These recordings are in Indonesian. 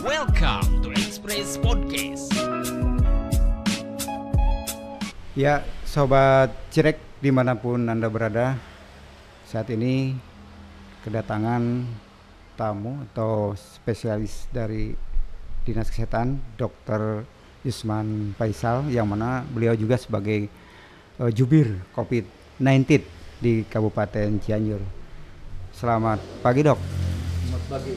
Welcome to Express Podcast. Ya, sobat Cirek dimanapun anda berada, saat ini kedatangan tamu atau spesialis dari dinas kesehatan, Dr. Yusman Faisal, yang mana beliau juga sebagai uh, jubir COVID-19 di Kabupaten Cianjur. Selamat pagi dok. Selamat pagi.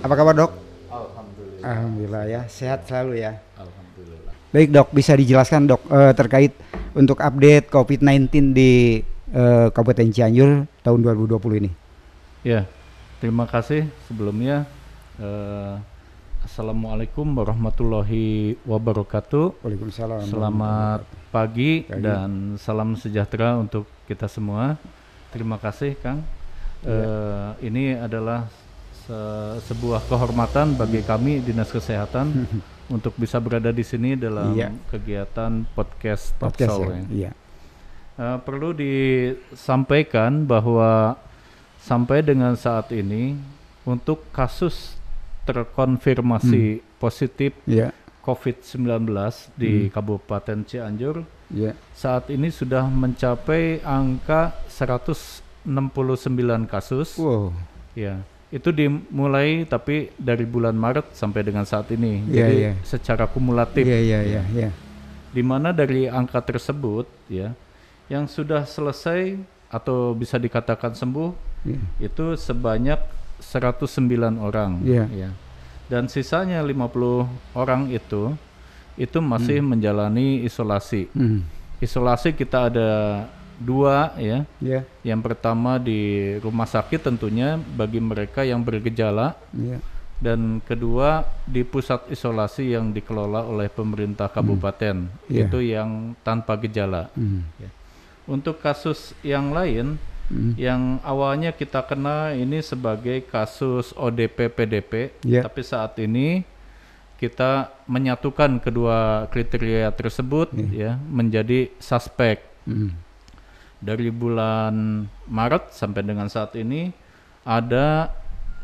Apa kabar dok? Alhamdulillah Alhamdulillah ya, sehat selalu ya. Alhamdulillah. Baik dok, bisa dijelaskan dok eh, terkait untuk update COVID-19 di eh, Kabupaten Cianjur tahun 2020 ini? Ya, terima kasih sebelumnya. Eh, Assalamualaikum warahmatullahi wabarakatuh. Waalaikumsalam. Selamat pagi, pagi dan salam sejahtera untuk kita semua. Terima kasih Kang. Ya. ini adalah se sebuah kehormatan bagi kami dinas kesehatan untuk bisa berada di sini dalam yeah. kegiatan podcast Top podcast ya? Soul, ya. Yeah. Uh, perlu disampaikan bahwa sampai dengan saat ini untuk kasus terkonfirmasi hmm. positif yeah. COVID-19 di hmm. Kabupaten Cianjur yeah. saat ini sudah mencapai angka 169 kasus. Wow. Ya itu dimulai tapi dari bulan Maret sampai dengan saat ini. Iya, Jadi yeah. secara kumulatif. yeah, yeah, yeah, yeah. Di mana dari angka tersebut ya yang sudah selesai atau bisa dikatakan sembuh yeah. itu sebanyak 109 orang yeah. ya. Dan sisanya 50 orang itu itu masih hmm. menjalani isolasi. Hmm. Isolasi kita ada dua ya. Yeah. Yang pertama di rumah sakit tentunya bagi mereka yang bergejala. Yeah. Dan kedua di pusat isolasi yang dikelola oleh pemerintah hmm. kabupaten mm. Iya. yeah. itu yang tanpa gejala. Mm. Ya. Untuk kasus yang lain mm. yang awalnya kita kenal ini sebagai kasus ODP PDP, yeah. tapi saat ini kita menyatukan kedua kriteria tersebut yeah. ya menjadi suspek. Mm dari bulan Maret sampai dengan saat ini ada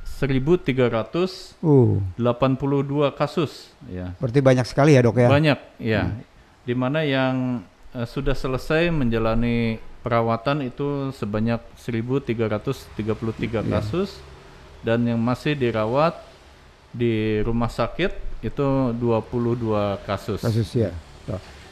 1.382 uh. kasus ya. Berarti banyak sekali ya dok ya? Banyak ya. Hmm. Dimana yang uh, sudah selesai menjalani perawatan itu sebanyak 1.333 yeah. Iya. kasus dan yang masih dirawat di rumah sakit itu 22 kasus. Kasus ya.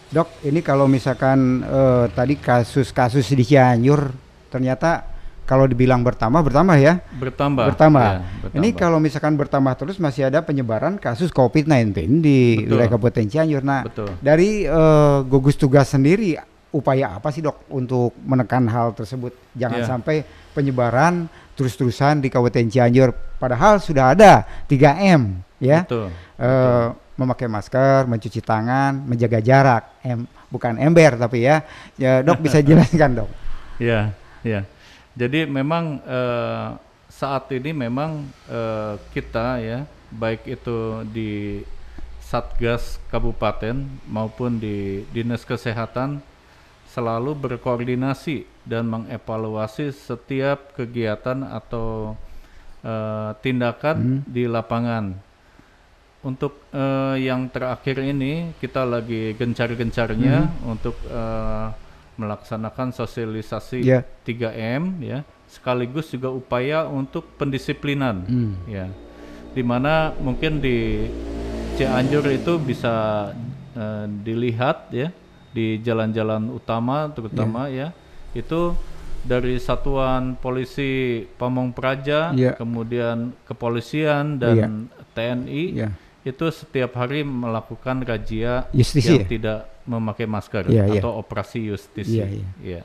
Dok, ini kalau misalkan eh, tadi kasus-kasus di Cianjur ternyata kalau dibilang bertambah bertambah ya? Bertambah. Bertambah. Ya, bertambah. Ini kalau misalkan bertambah terus masih ada penyebaran kasus COVID-19 di Betul. wilayah Kabupaten Cianjur. Nah, Betul. dari uh, gugus tugas sendiri upaya apa sih dok untuk menekan hal tersebut? Jangan ya. sampai penyebaran terus-terusan di Kabupaten Cianjur. Padahal sudah ada 3M ya. Betul. Uh, eh, Betul memakai masker, mencuci tangan, menjaga jarak. Em, bukan ember tapi ya. ya dok bisa jelaskan dok. Iya, iya. Jadi memang uh, saat ini memang uh, kita ya baik itu di Satgas Kabupaten maupun di Dinas Kesehatan selalu berkoordinasi dan mengevaluasi setiap kegiatan atau uh, tindakan hmm. di lapangan untuk uh, yang terakhir ini kita lagi gencar-gencarnya hmm. untuk uh, melaksanakan sosialisasi yeah. 3M ya sekaligus juga upaya untuk pendisiplinan hmm. ya dimana mungkin di Cianjur itu bisa uh, dilihat ya di jalan-jalan utama terutama yeah. ya itu dari satuan polisi Pamong Praja yeah. kemudian kepolisian dan yeah. TNI yeah itu setiap hari melakukan rajia justisi yang ya? tidak memakai masker ya, atau ya. operasi justisi. Ya, ya. Ya.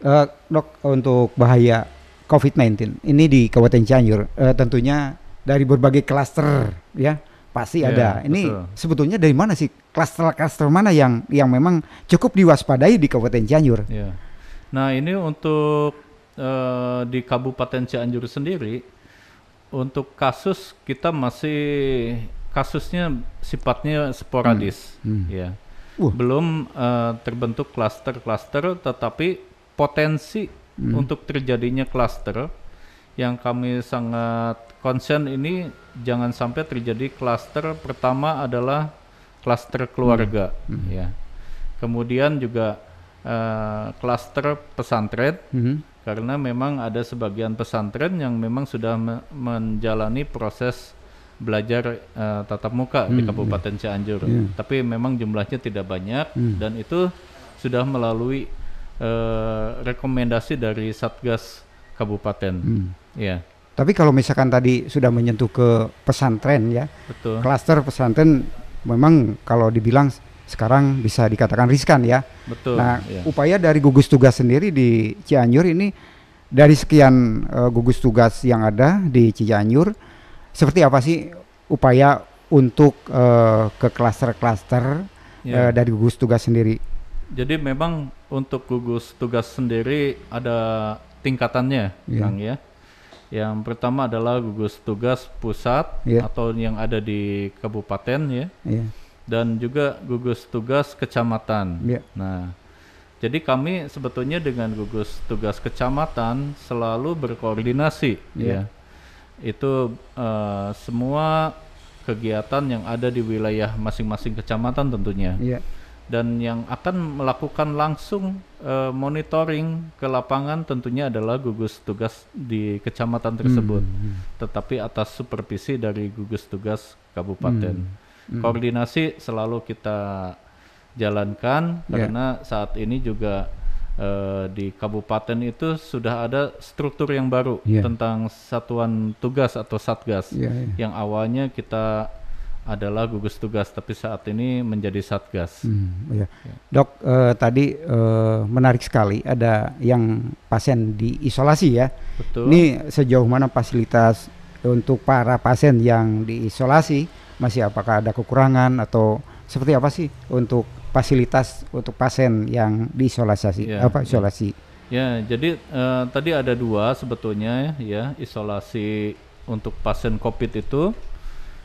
Uh, dok untuk bahaya COVID-19 ini di Kabupaten Cianjur uh, tentunya dari berbagai klaster ya pasti ya, ada. Ini sebetulnya dari mana sih klaster-klaster mana yang yang memang cukup diwaspadai di Kabupaten Cianjur? Ya. Nah ini untuk uh, di Kabupaten Cianjur sendiri untuk kasus kita masih kasusnya sifatnya sporadis, hmm. Hmm. ya. Uh. Belum uh, terbentuk klaster-klaster, tetapi potensi hmm. untuk terjadinya klaster yang kami sangat concern ini jangan sampai terjadi klaster pertama adalah klaster keluarga, hmm. hmm. ya. Kemudian juga eh, klaster uh, pesantren hmm. karena memang ada sebagian pesantren yang memang sudah me menjalani proses belajar uh, tatap muka hmm, di iya. Kabupaten yeah. Cianjur. Yeah. Tapi memang jumlahnya tidak banyak hmm. dan itu sudah melalui uh, rekomendasi dari Satgas Kabupaten. Hmm. Yeah. Tapi kalau misalkan tadi sudah menyentuh ke pesantren ya. Klaster pesantren memang kalau dibilang sekarang bisa dikatakan riskan ya. Betul. Nah, yeah. upaya dari gugus tugas sendiri di Cianjur ini dari sekian uh, gugus tugas yang ada di Cianjur seperti apa sih upaya untuk uh, ke klaster-klaster yeah. Ya. uh, dari gugus tugas sendiri? Jadi memang untuk gugus tugas sendiri ada tingkatannya, yeah. Kang ya. Yang pertama adalah gugus tugas pusat yeah. atau yang ada di kabupaten ya. Yeah. Dan juga gugus tugas kecamatan. Yeah. Nah, jadi kami sebetulnya dengan gugus tugas kecamatan selalu berkoordinasi yeah. ya itu uh, semua kegiatan yang ada di wilayah masing-masing kecamatan tentunya. Yeah. Dan yang akan melakukan langsung uh, monitoring ke lapangan tentunya adalah gugus tugas di kecamatan tersebut. Mm. Tetapi atas supervisi dari gugus tugas kabupaten. Mm. Mm. Koordinasi selalu kita jalankan yeah. karena saat ini juga Eh, di kabupaten itu sudah ada struktur yang baru yeah. tentang satuan tugas atau satgas yeah, yeah. yang awalnya kita adalah gugus tugas tapi saat ini menjadi satgas. Hmm, yeah. Ya. Dok eh, tadi eh, menarik sekali ada yang pasien diisolasi ya. Betul. Ini sejauh mana fasilitas untuk para pasien yang diisolasi masih apakah ada kekurangan atau seperti apa sih untuk fasilitas untuk pasien yang diisolasi yeah. apa ya. isolasi. Ya, jadi uh, tadi ada dua sebetulnya ya, isolasi untuk pasien COVID itu.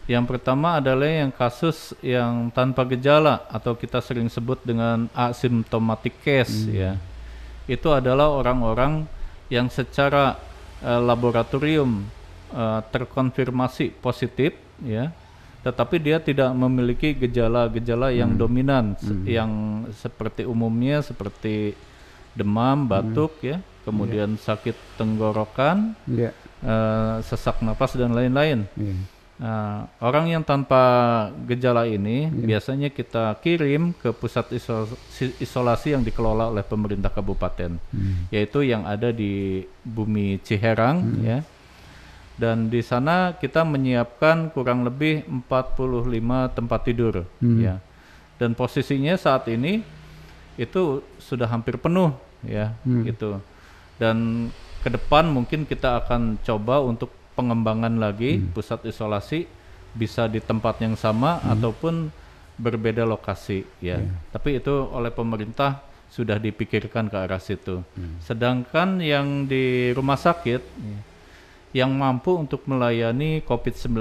Yang pertama adalah yang kasus yang tanpa gejala atau kita sering sebut dengan asymptomatic case hmm. ya. Itu adalah orang-orang yang secara uh, laboratorium uh, terkonfirmasi positif ya tetapi dia tidak memiliki gejala-gejala yang hmm. dominan hmm. yang seperti umumnya seperti demam, hmm. batuk hmm. ya, kemudian yeah. sakit tenggorokan, yeah. Iya. uh, sesak nafas dan lain-lain. Yeah. Iya. orang yang tanpa gejala ini yeah. biasanya kita kirim ke pusat isolasi yang dikelola oleh pemerintah kabupaten, hmm. yaitu yang ada di Bumi Ciherang hmm. ya dan di sana kita menyiapkan kurang lebih 45 tempat tidur hmm. ya dan posisinya saat ini itu sudah hampir penuh ya hmm. gitu dan ke depan mungkin kita akan coba untuk pengembangan lagi hmm. pusat isolasi bisa di tempat yang sama hmm. ataupun berbeda lokasi ya yeah. tapi itu oleh pemerintah sudah dipikirkan ke arah situ hmm. sedangkan yang di rumah sakit yeah yang mampu untuk melayani COVID-19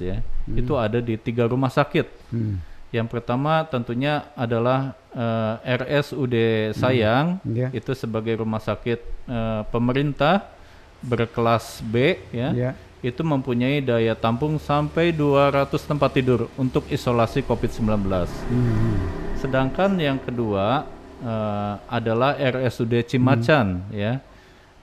ya hmm. itu ada di tiga rumah sakit. Hmm. Yang pertama tentunya adalah uh, eh, RSUD hmm. Sayang hmm. Ya. yeah. itu sebagai rumah sakit uh, pemerintah berkelas B ya. Yeah. Itu mempunyai daya tampung sampai 200 tempat tidur untuk isolasi COVID-19. Hmm. Sedangkan yang kedua uh, adalah RSUD Cimacan hmm. ya.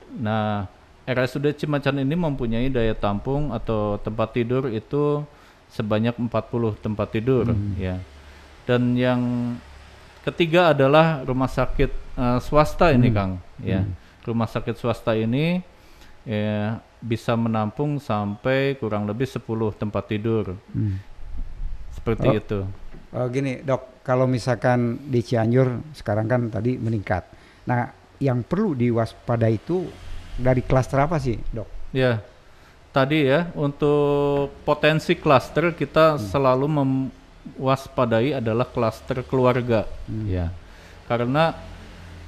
Nah, RSUD Cimacan ini mempunyai daya tampung atau tempat tidur itu sebanyak 40 tempat tidur hmm. ya. Dan yang ketiga adalah rumah sakit uh, swasta ini hmm. Kang ya. Hmm. Rumah sakit swasta ini ya bisa menampung sampai kurang lebih 10 tempat tidur. Hmm. Seperti oh. itu. Oh, gini, Dok, kalau misalkan di Cianjur sekarang kan tadi meningkat. Nah, yang perlu diwaspadai itu dari klaster apa sih, Dok? Ya. Tadi ya, untuk potensi klaster kita hmm. selalu mewaspadai adalah klaster keluarga. Hmm. Ya. Karena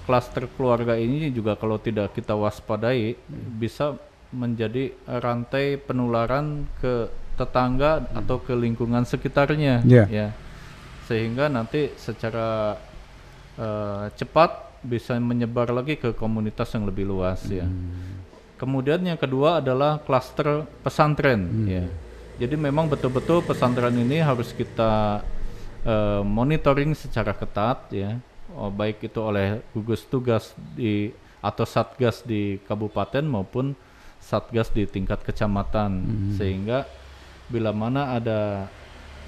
klaster keluarga ini juga kalau tidak kita waspadai hmm. bisa menjadi rantai penularan ke tetangga hmm. atau ke lingkungan sekitarnya yeah. ya sehingga nanti secara uh, cepat bisa menyebar lagi ke komunitas yang lebih luas ya. hmm. ya. Kemudian yang kedua adalah klaster pesantren hmm. ya. Jadi memang betul-betul pesantren ini harus kita uh, monitoring secara ketat ya. Oh, baik itu oleh gugus tugas di atau satgas di kabupaten maupun satgas di tingkat kecamatan hmm. sehingga bila mana ada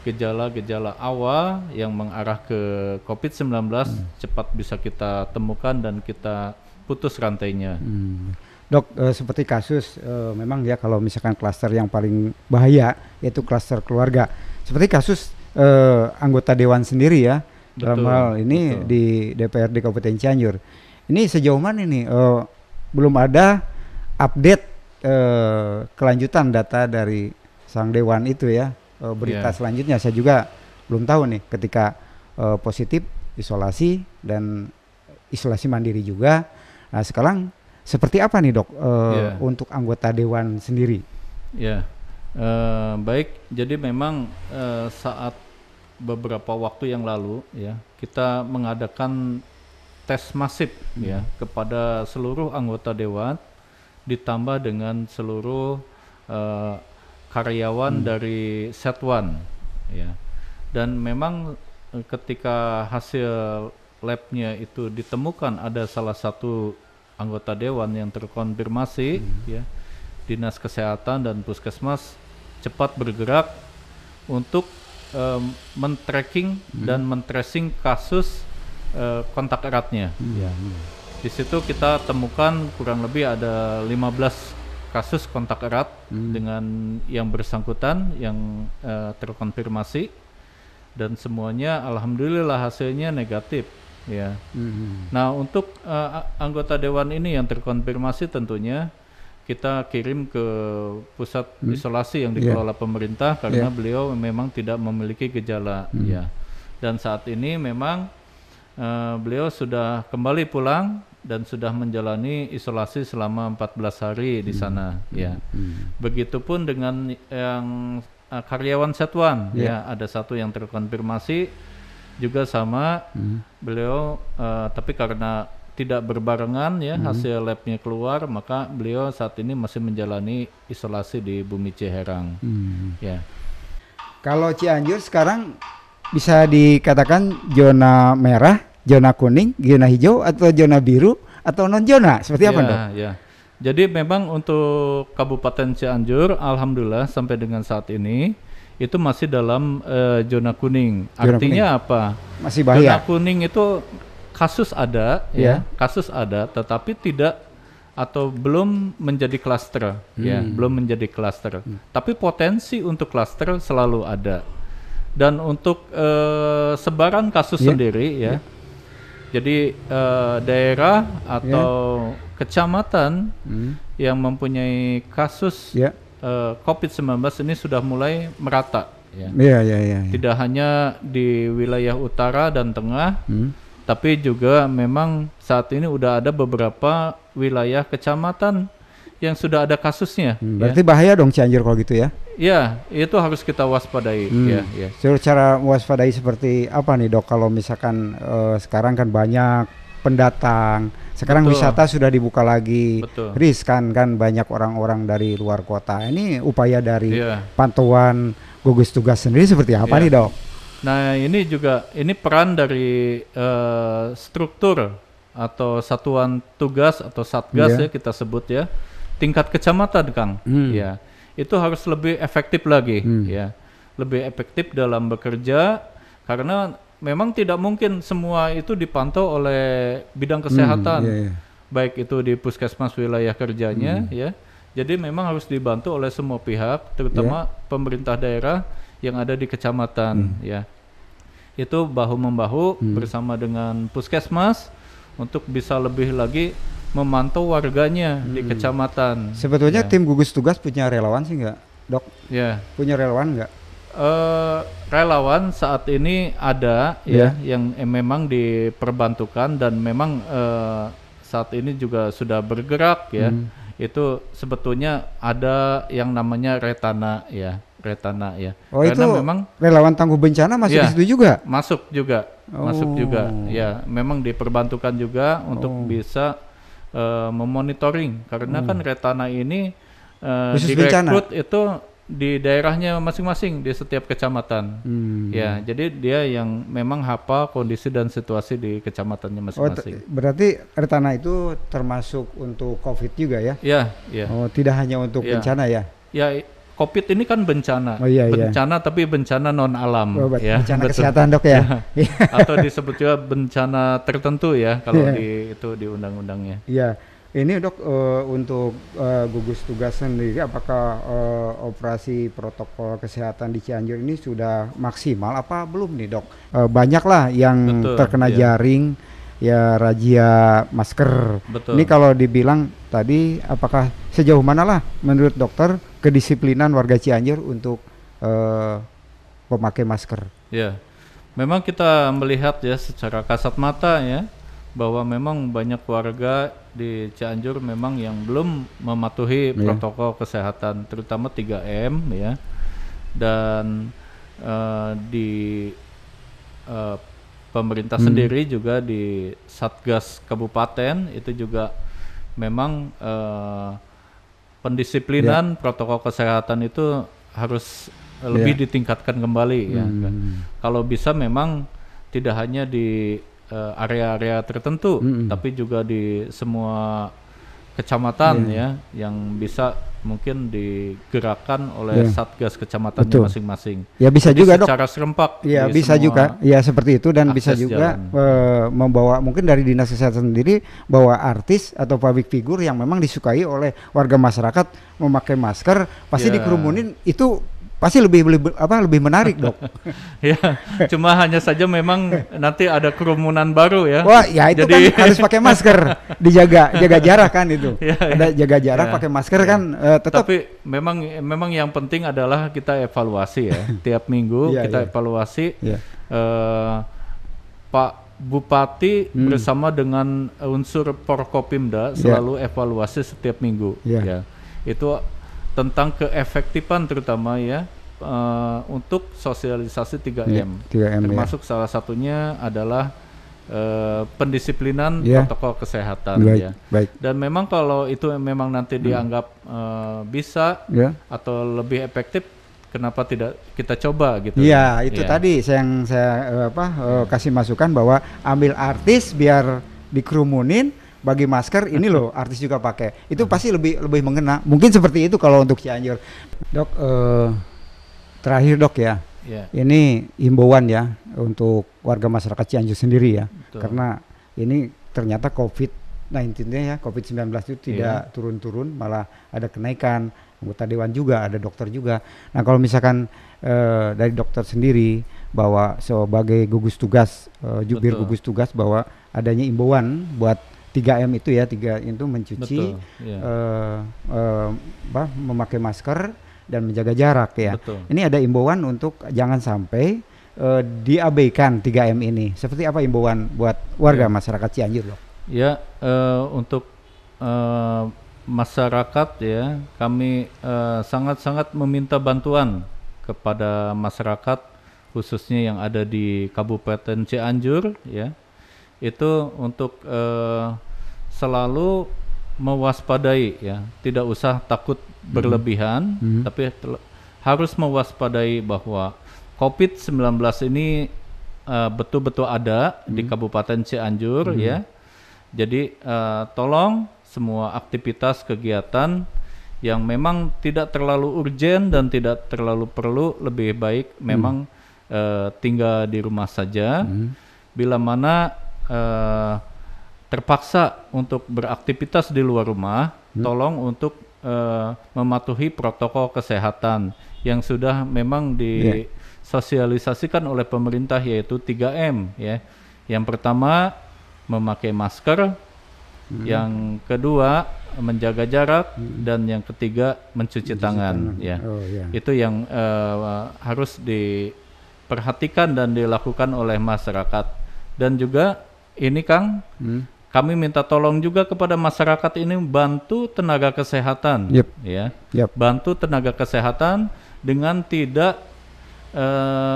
gejala-gejala awal yang mengarah ke COVID-19 hmm. cepat bisa kita temukan dan kita putus rantainya. Hmm. Dok, e, seperti kasus e, memang ya kalau misalkan klaster yang paling bahaya yaitu klaster keluarga. Seperti kasus e, anggota dewan sendiri ya betul, dalam hal ini betul. di DPRD Kabupaten Cianjur. Ini sejauh mana ini? e, belum ada update e, kelanjutan data dari sang dewan itu ya uh, berita yeah. selanjutnya saya juga belum tahu nih ketika uh, positif isolasi dan isolasi mandiri juga. Nah, sekarang seperti apa nih dok uh, eh, yeah. untuk anggota dewan sendiri? Ya yeah. uh, baik. Jadi memang uh, saat beberapa waktu yang lalu ya kita mengadakan tes masif ya, hmm. ya kepada seluruh anggota dewan ditambah dengan seluruh uh, karyawan hmm. dari one ya. Dan memang e, ketika hasil labnya itu ditemukan ada salah satu anggota dewan yang terkonfirmasi hmm. ya. Dinas Kesehatan dan Puskesmas cepat bergerak untuk um, men-tracking hmm. dan men-tracing kasus uh, kontak eratnya. Hmm. Ya. Di situ kita temukan kurang lebih ada 15 kasus kontak erat hmm. dengan yang bersangkutan yang uh, terkonfirmasi dan semuanya alhamdulillah hasilnya negatif ya. Hmm. Nah untuk uh, anggota dewan ini yang terkonfirmasi tentunya kita kirim ke pusat hmm. isolasi yang ya. dikelola yeah. pemerintah ya. karena yeah. beliau memang tidak memiliki gejala hmm. ya. Dan saat ini memang uh, beliau sudah kembali pulang dan sudah menjalani isolasi selama 14 hari di hmm. sana hmm. ya. Hmm. Begitupun dengan yang uh, karyawan Satuan yeah. ya ada satu yang terkonfirmasi juga sama hmm. beliau uh, tapi karena tidak berbarengan ya hmm. hasil labnya keluar maka beliau saat ini masih menjalani isolasi di Bumi Ciherang hmm. ya kalau Cianjur sekarang bisa dikatakan zona merah zona kuning, zona hijau atau zona biru atau non zona seperti yeah, apa iya, dok? Yeah. Jadi memang untuk Kabupaten Cianjur, alhamdulillah sampai dengan saat ini itu masih dalam uh, zona kuning. Zona Artinya kuning. apa? Masih bahaya. Zona kuning itu kasus ada, yeah. ya, iya. kasus ada, tetapi tidak atau belum menjadi klaster, ya, hmm. ya, belum menjadi klaster. Hmm. Tapi potensi untuk klaster selalu ada. Dan untuk uh, sebaran kasus yeah. sendiri, ya. Iya. Jadi uh, daerah atau yeah. kecamatan hmm. yang mempunyai kasus yeah. uh, COVID-19 ini sudah mulai merata. Ya. Yeah, yeah, yeah, yeah. Tidak hanya di wilayah utara dan tengah, hmm. tapi juga memang saat ini sudah ada beberapa wilayah kecamatan yang sudah ada kasusnya. Hmm, ya. berarti ya. bahaya dong Cianjur kalau gitu ya? Ya, itu harus kita waspadai. Hmm. Ya, ya. cara waspadai seperti apa nih dok? Kalau misalkan uh, sekarang kan banyak pendatang, sekarang Betul. wisata sudah dibuka lagi, Betul. riskan kan banyak orang-orang dari luar kota. Ini upaya dari ya. pantauan gugus tugas sendiri seperti apa ya. nih dok? Nah ini juga ini peran dari uh, struktur atau satuan tugas atau satgas yeah. ya kita sebut ya tingkat kecamatan Kang hmm. ya itu harus lebih efektif lagi hmm. ya lebih efektif dalam bekerja karena memang tidak mungkin semua itu dipantau oleh bidang hmm, kesehatan hmm, yeah, yeah. baik itu di puskesmas wilayah kerjanya hmm. ya jadi memang harus dibantu oleh semua pihak terutama yeah. pemerintah daerah yang ada di kecamatan hmm. ya itu bahu membahu hmm. bersama dengan puskesmas untuk bisa lebih lagi memantau warganya hmm. di kecamatan. Sebetulnya ya. tim gugus tugas punya relawan sih nggak, dok? Ya. Punya relawan nggak? Uh, relawan saat ini ada yeah. ya yang eh, memang diperbantukan dan memang uh, saat ini juga sudah bergerak ya. Hmm. Itu sebetulnya ada yang namanya retana ya, retana ya. Oh Karena itu memang relawan tangguh bencana masuk ya, di situ juga? Masuk juga, oh. masuk juga. Oh. Ya, memang diperbantukan juga untuk oh. bisa Eh, memonitoring karena kan hmm. kan Retana ini uh, direkrut itu di daerahnya masing-masing di setiap kecamatan. Hmm. Ya, jadi dia yang memang hafal kondisi dan situasi di kecamatannya oh, masing-masing. Oh, berarti Retana itu termasuk untuk COVID juga ya? Ya, ya. Oh, tidak hanya untuk ya. bencana ya? Ya, COVID ini kan bencana, oh, iya, iya. bencana iya. tapi bencana non alam, oh, ya. bencana Betul. dok ya. ya. Iya. atau disebut juga bencana tertentu ya kalau yeah. di itu di undang-undangnya. Iya, yeah. ini dok uh, untuk uh, gugus tugas sendiri, apakah uh, operasi protokol kesehatan di Cianjur ini sudah maksimal apa belum nih dok? Uh, banyaklah yang Betul, terkena yeah. jaring ya rajia masker. Betul. Ini kalau dibilang tadi apakah sejauh manalah menurut dokter kedisiplinan warga Cianjur untuk uh, eh, pemakai masker? Ya. Memang kita melihat ya secara kasat mata ya bahwa memang banyak warga di Cianjur memang yang belum mematuhi yeah. protokol kesehatan terutama 3M ya dan uh, di uh, pemerintah hmm. sendiri juga di satgas kabupaten itu juga memang uh, pendisiplinan yeah. protokol kesehatan itu harus lebih yeah. ditingkatkan kembali ya kan. hmm. ya kalau bisa memang tidak hanya di eh, area-area uh, tertentu hmm. tapi juga di semua kecamatan yeah. ya yang bisa mungkin digerakkan oleh yeah. satgas kecamatan masing-masing. Ya bisa Jadi juga secara dok. Secara serempak. Ya bisa juga. Ya seperti itu dan bisa juga e, membawa mungkin dari dinas kesehatan sendiri bawa artis atau public figure yang memang disukai oleh warga masyarakat memakai masker pasti yeah. dikerumunin itu pasti lebih, lebih apa lebih menarik dok. ya, cuma hanya saja memang nanti ada kerumunan baru ya. Wah, ya itu kan Jadi... kan harus pakai masker, dijaga, jaga jarak kan itu. ya, ya. Ada ya. jaga jarak, ya. pakai masker ya. kan uh, tetap. Tapi memang memang yang penting adalah kita evaluasi ya, tiap minggu ya, kita ya. evaluasi. Ya. Uh, Pak Bupati hmm. bersama dengan unsur Porkopimda ya. selalu yeah. evaluasi setiap minggu. Yeah. Ya, itu tentang keefektifan terutama ya uh, untuk sosialisasi 3M. Iya, 3M Termasuk ya. salah satunya adalah uh, pendisiplinan yeah. protokol kesehatan baik, ya. Baik. Dan memang kalau itu memang nanti hmm. dianggap uh, bisa yeah. atau lebih efektif kenapa tidak kita coba gitu. Iya, itu yeah. tadi saya yang saya apa uh, kasih masukan bahwa ambil artis biar dikerumunin bagi masker ini loh artis juga pakai. Itu hmm. pasti lebih lebih mengena. Mungkin seperti itu kalau untuk Cianjur. Dok uh Terakhir dok ya, yeah. ini imbauan ya untuk warga masyarakat Cianjur sendiri ya, Betul. karena ini ternyata COVID-19-nya ya, COVID-19 itu tidak iya. turun-turun, yeah. malah ada kenaikan anggota dewan juga, ada dokter juga. Nah kalau misalkan e, dari dokter sendiri bahwa sebagai gugus tugas, e, jubir Betul. gugus tugas bahwa adanya imbauan buat 3M itu ya, 3 itu mencuci, Betul, yeah. Iya. bah, eh, memakai masker, dan menjaga jarak ya. Betul. Ini ada imbauan untuk jangan sampai uh, diabaikan 3M ini. Seperti apa imbauan buat warga ya. masyarakat Cianjur loh? Ya, uh, untuk uh, masyarakat ya, kami sangat-sangat uh, meminta bantuan kepada masyarakat khususnya yang ada di Kabupaten Cianjur ya. Itu untuk uh, selalu mewaspadai ya, tidak usah takut hmm. berlebihan, hmm. tapi harus mewaspadai bahwa COVID-19 ini betul eh, betul-betul ada hmm. di Kabupaten Cianjur hmm. ya. Jadi uh, tolong semua aktivitas kegiatan yang memang tidak terlalu urgent dan tidak terlalu perlu lebih baik hmm. memang hmm. uh, tinggal di rumah saja. Hmm. Bila mana uh, terpaksa untuk beraktivitas di luar rumah, hmm. tolong untuk uh, mematuhi protokol kesehatan yang sudah memang disosialisasikan ya. oleh pemerintah yaitu 3M ya. Yang pertama memakai masker, hmm. yang kedua menjaga jarak hmm. dan yang ketiga mencuci, mencuci tangan, tangan ya. Oh, yeah. Itu yang uh, harus diperhatikan dan dilakukan oleh masyarakat. Dan juga ini Kang, hmm kami minta tolong juga kepada masyarakat ini bantu tenaga kesehatan, yep. ya, yep. bantu tenaga kesehatan dengan tidak e,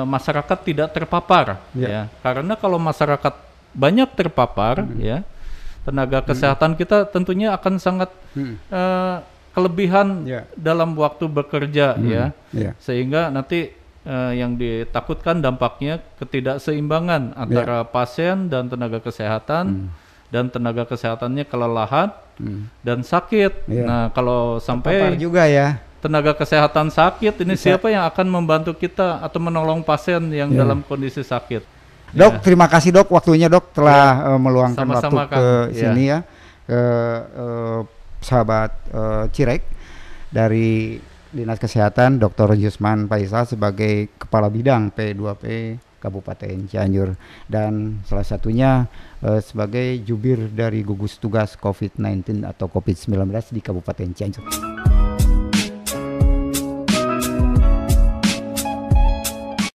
masyarakat tidak terpapar, yep. ya, karena kalau masyarakat banyak terpapar, hmm. ya, tenaga hmm. kesehatan hmm. kita tentunya akan sangat hmm. e, kelebihan yeah. dalam waktu bekerja, hmm. ya, yeah. sehingga nanti uh, yang ditakutkan dampaknya ketidakseimbangan ya. antara yeah. pasien dan tenaga kesehatan. Hmm dan tenaga kesehatannya kelelahan hmm. dan sakit. Iya. Nah, kalau sampai Terpapar juga ya tenaga kesehatan sakit ini Bisa. siapa yang akan membantu kita atau menolong pasien yang yeah. dalam kondisi sakit. Dok, ya. terima kasih dok waktunya dok telah ya. Eh, meluangkan Sama-sama waktu kan. ke ya. sini ya ke uh, sahabat uh, Cirek dari Dinas Kesehatan Dr. Yusman Faisal sebagai Kepala Bidang P2P Kabupaten Cianjur dan salah satunya uh, sebagai jubir dari gugus tugas COVID-19 atau COVID-19 di Kabupaten Cianjur.